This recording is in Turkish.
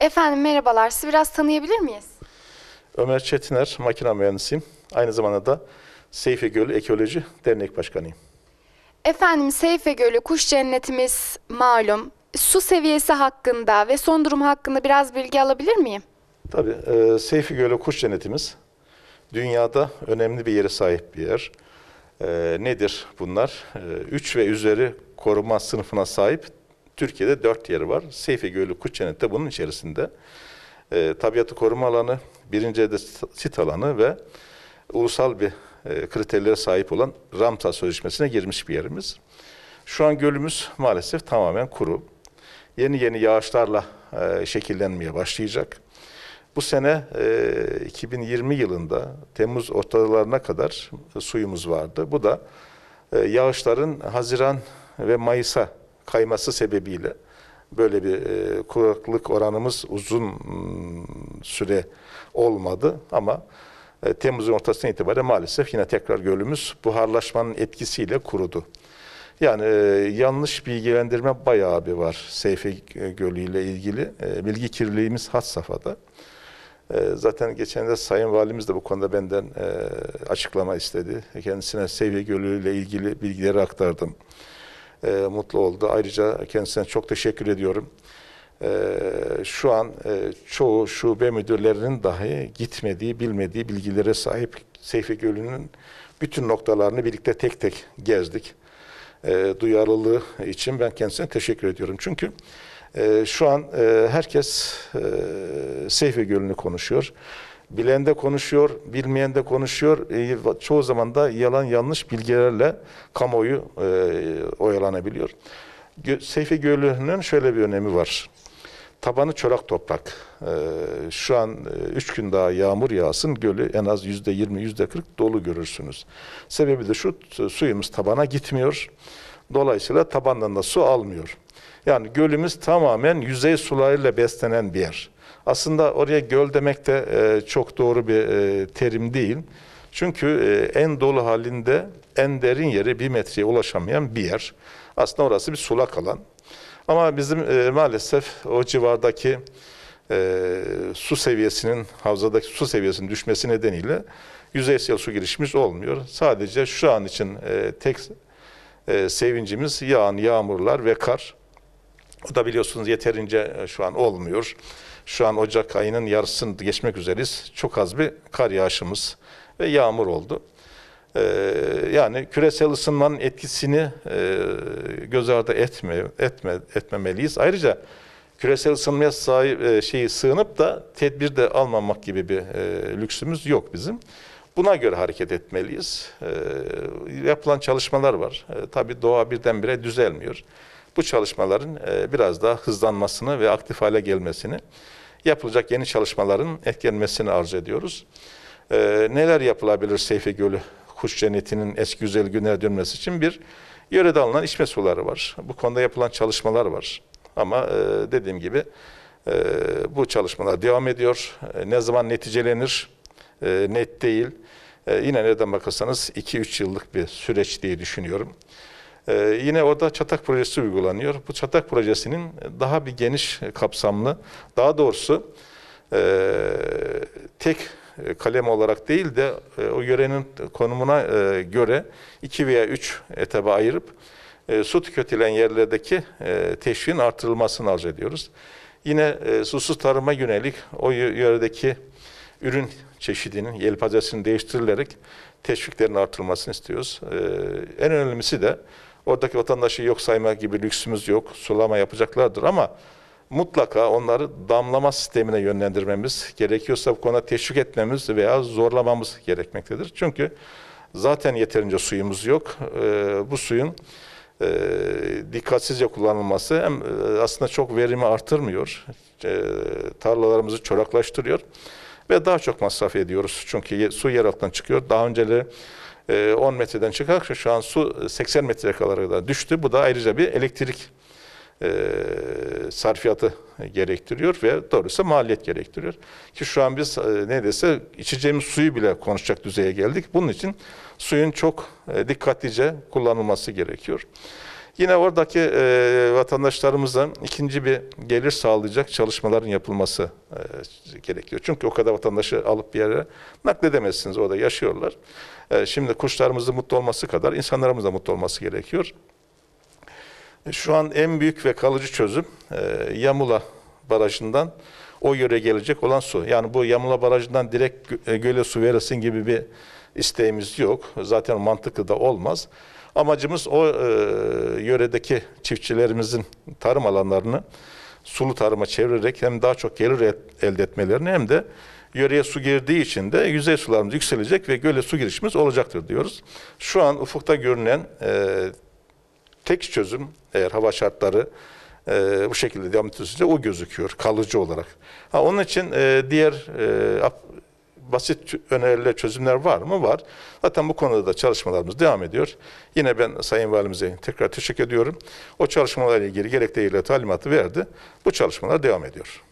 Efendim merhabalar, sizi biraz tanıyabilir miyiz? Ömer Çetiner, makine mühendisiyim. Aynı zamanda da Seyfe Gölü Ekoloji Dernek Başkanıyım. Efendim Seyfe Gölü kuş cennetimiz malum. Su seviyesi hakkında ve son durum hakkında biraz bilgi alabilir miyim? Tabii. E, Seyfi Gölü kuş cennetimiz dünyada önemli bir yere sahip bir yer. E, nedir bunlar? e, üç ve üzeri koruma sınıfına sahip Türkiye'de dört yeri var. Seyfi Gölü, Kutçenet de bunun içerisinde. E, tabiatı koruma alanı, birinci de sit alanı ve ulusal bir e, kriterlere sahip olan Ramsar Sözleşmesi'ne girmiş bir yerimiz. Şu an gölümüz maalesef tamamen kuru. Yeni yeni yağışlarla e, şekillenmeye başlayacak. Bu sene e, 2020 yılında Temmuz ortalarına kadar e, suyumuz vardı. Bu da e, yağışların Haziran ve Mayıs'a kayması sebebiyle böyle bir e, kuraklık oranımız uzun süre olmadı ama e, Temmuz'un ortasından itibaren maalesef yine tekrar gölümüz buharlaşmanın etkisiyle kurudu. Yani e, yanlış bilgilendirme bayağı bir var Seyfi e, Gölü ile ilgili. E, bilgi kirliliğimiz had safhada. E, zaten geçen de Sayın Valimiz de bu konuda benden e, açıklama istedi. Kendisine Seyfi Gölü ile ilgili bilgileri aktardım e, mutlu oldu. Ayrıca kendisine çok teşekkür ediyorum. E, şu an e, çoğu şube müdürlerinin dahi gitmediği, bilmediği bilgilere sahip Seyfi Gölü'nün bütün noktalarını birlikte tek tek gezdik. E, duyarlılığı için ben kendisine teşekkür ediyorum. Çünkü e, şu an e, herkes e, Seyfi Gölü'nü konuşuyor. Bilen de konuşuyor, bilmeyen de konuşuyor. E, çoğu zaman da yalan yanlış bilgilerle kamuoyu e, oyalanabiliyor. Seyfi Gölü'nün şöyle bir önemi var. Tabanı çorak toprak. E, şu an 3 gün daha yağmur yağsın gölü en az yüzde yirmi, yüzde kırk dolu görürsünüz. Sebebi de şu suyumuz tabana gitmiyor. Dolayısıyla tabandan da su almıyor. Yani gölümüz tamamen yüzey sularıyla beslenen bir yer. Aslında oraya göl demek de e, çok doğru bir e, terim değil. Çünkü e, en dolu halinde en derin yeri bir metreye ulaşamayan bir yer. Aslında orası bir sulak alan. Ama bizim maalesef o civardaki su seviyesinin, havzadaki su seviyesinin düşmesi nedeniyle yüzeysel su girişimiz olmuyor. Sadece şu an için tek e, sevincimiz yağan yağmurlar ve kar. O da biliyorsunuz yeterince e, şu an olmuyor. Şu an Ocak ayının yarısını geçmek üzeriz. Çok az bir kar yağışımız ve yağmur oldu. Ee, yani küresel ısınmanın etkisini e, göz ardı etme, etme, etmemeliyiz. Ayrıca küresel ısınmaya sahip e, şeyi sığınıp da tedbir de almamak gibi bir e, lüksümüz yok bizim. Buna göre hareket etmeliyiz. E, yapılan çalışmalar var. E, tabii doğa birdenbire düzelmiyor bu çalışmaların e, biraz daha hızlanmasını ve aktif hale gelmesini, yapılacak yeni çalışmaların etkilenmesini arzu ediyoruz. E, neler yapılabilir Seyfi Gölü kuş cennetinin eski güzel günlere dönmesi için bir yörede alınan içme suları var. Bu konuda yapılan çalışmalar var. Ama e, dediğim gibi e, bu çalışmalar devam ediyor. ne zaman neticelenir net değil. yine nereden bakarsanız 2-3 yıllık bir süreç diye düşünüyorum. Ee, yine orada çatak projesi uygulanıyor. Bu çatak projesinin daha bir geniş kapsamlı, daha doğrusu e, tek kalem olarak değil de e, o yörenin konumuna e, göre iki veya üç etaba ayırıp e, su tüketilen yerlerdeki e, teşviğin artırılmasını arz ediyoruz. Yine e, susuz tarıma yönelik o yöredeki ürün çeşidinin yelpazesini değiştirilerek teşviklerin artırılmasını istiyoruz. E, en önemlisi de Oradaki vatandaşı yok sayma gibi lüksümüz yok. Sulama yapacaklardır ama mutlaka onları damlama sistemine yönlendirmemiz, gerekiyorsa bu konuda teşvik etmemiz veya zorlamamız gerekmektedir. Çünkü zaten yeterince suyumuz yok. Ee, bu suyun e, dikkatsizce kullanılması hem e, aslında çok verimi artırmıyor, e, tarlalarımızı çoraklaştırıyor ve daha çok masraf ediyoruz. Çünkü su yer altından çıkıyor. Daha önceleri 10 ee, metreden çıkarken şu an su 80 e, metre kadar düştü. Bu da ayrıca bir elektrik e, sarfiyatı gerektiriyor ve doğrusu maliyet gerektiriyor. Ki şu an biz e, neredeyse içeceğimiz suyu bile konuşacak düzeye geldik. Bunun için suyun çok e, dikkatlice kullanılması gerekiyor. Yine oradaki e, vatandaşlarımızdan ikinci bir gelir sağlayacak çalışmaların yapılması e, gerekiyor. Çünkü o kadar vatandaşı alıp bir yere nakledemezsiniz. Orada yaşıyorlar. E, şimdi kuşlarımızın mutlu olması kadar insanlarımız da mutlu olması gerekiyor. E, şu an en büyük ve kalıcı çözüm e, Yamula Barajı'ndan o yöre gelecek olan su. Yani bu Yamula Barajı'ndan direkt e, göle su verilsin gibi bir isteğimiz yok. Zaten mantıklı da olmaz. Amacımız o e, yöredeki çiftçilerimizin tarım alanlarını sulu tarıma çevirerek hem daha çok gelir et, elde etmelerini hem de yöreye su girdiği için de yüzey sularımız yükselecek ve göle su girişimiz olacaktır diyoruz. Şu an ufukta görünen e, tek çözüm eğer hava şartları e, bu şekilde devam ettirirse o gözüküyor kalıcı olarak. Ha, onun için e, diğer e, basit öneriler, çözümler var mı? Var. Zaten bu konuda da çalışmalarımız devam ediyor. Yine ben Sayın Valimize tekrar teşekkür ediyorum. O çalışmalarla ilgili gerekli talimatı verdi. Bu çalışmalar devam ediyor.